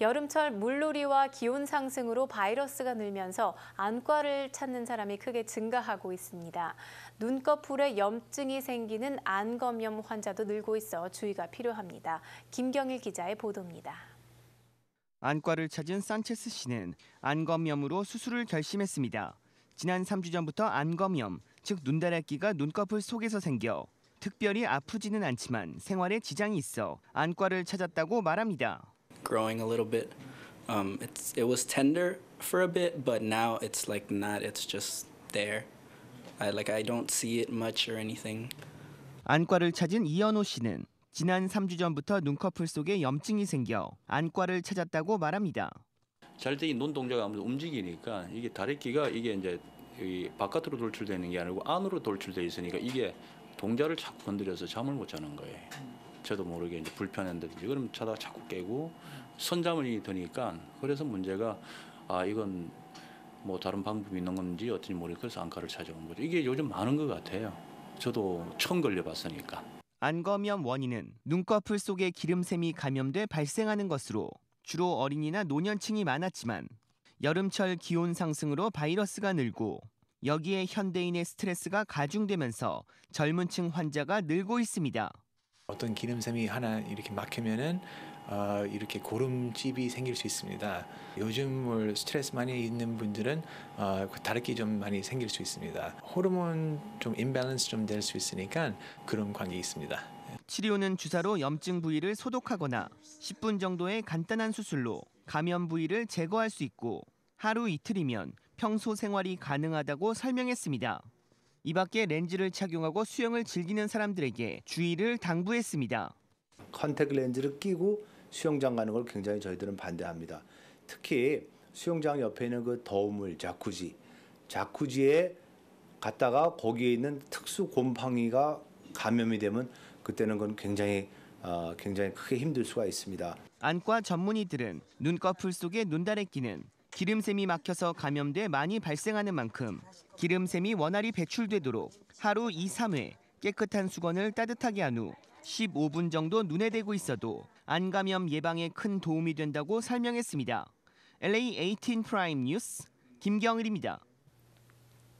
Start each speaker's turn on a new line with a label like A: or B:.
A: 여름철 물놀이와 기온 상승으로 바이러스가 늘면서 안과를 찾는 사람이 크게 증가하고 있습니다. 눈꺼풀에 염증이 생기는 안검염 환자도 늘고 있어 주의가 필요합니다. 김경일 기자의 보도입니다. 안과를 찾은 산체스 씨는 안검염으로 수술을 결심했습니다. 지난 3주 전부터 안검염, 즉 눈다래끼가 눈꺼풀 속에서 생겨 특별히 아프지는 않지만 생활에 지장이 있어 안과를 찾았다고 말합니다.
B: growing a little bit. Um, it's it was tender for a bit, but now it's like not. It's just there. I like I don't see it much or anything.
A: 안과를 찾은 이현호 씨는 지난 3주 전부터 눈꺼풀 속에 염증이 생겨 안과를 찾았다고 말합니다.
B: 잘때 이눈 동자가 아무래도 움직이니까 이게 다래끼가 이게 이제 바깥으로 돌출되는 게 아니고 안으로 돌출돼 있으니까 이게 동자를 자꾸 건드려서 잠을 못 자는 거예요. 저도 모르게 이제 불편한다지 그럼 차다 자꾸 깨고 손잠이 드니까 그래서 문제가 아 이건 뭐 다른 방법이 있는 건지 어떤지 모르겠 그래서 안과를 찾아온 거죠. 이게 요즘 많은 것 같아요. 저도 처음
A: 걸려봤으니까. 안검염 원인은 눈꺼풀 속의 기름샘이 감염돼 발생하는 것으로 주로 어린이나 노년층이 많았지만 여름철 기온 상승으로 바이러스가 늘고 여기에 현대인의 스트레스가 가중되면서 젊은 층 환자가 늘고 있습니다. 어떤 기름샘이 하나 이렇게 막히면은 어, 이렇게
C: 고름집이 생길 수 있습니다. 요즘을 스트레스 많이 있는 분들은 어, 그 다르게 좀 많이 생길 수 있습니다. 호르몬 좀 임밸런스 좀될 수 있으니까 그런
A: 관계 있습니다. 치료는 주사로 염증 부위를 소독하거나 10분 정도의 간단한 수술로 감염 부위를 제거할 수 있고 하루 이틀이면 평소 생활이 가능하다고 설명했습니다. 이 밖에 렌즈를 착용하고 수영을 즐기는 사람들에게 주의를 당부했습니다.
C: 컨택 렌즈를 끼고 수영장 가는 걸 굉장히 저희들은 반대합니다. 특히 수영장 옆에 있는 그 더우물 자쿠지, 자쿠지에 갔다가 거기에 있는 특수 곰팡이가 감염이
A: 되면 그때는 건 굉장히 어, 굉장히 크게 힘들 수가 있습니다. 안과 전문의들은 눈꺼풀 속에 눈다래 끼는 기름샘이 막혀서 감염돼 많이 발생하는 만큼 기름샘이 원활히 배출되도록 하루 2, 3회 깨끗한 수건을 따뜻하게 한 후 15분 정도 눈에 대고 있어도 안감염 예방에 큰 도움이 된다고 설명했습니다. LA 18 프라임 뉴스 김경일입니다.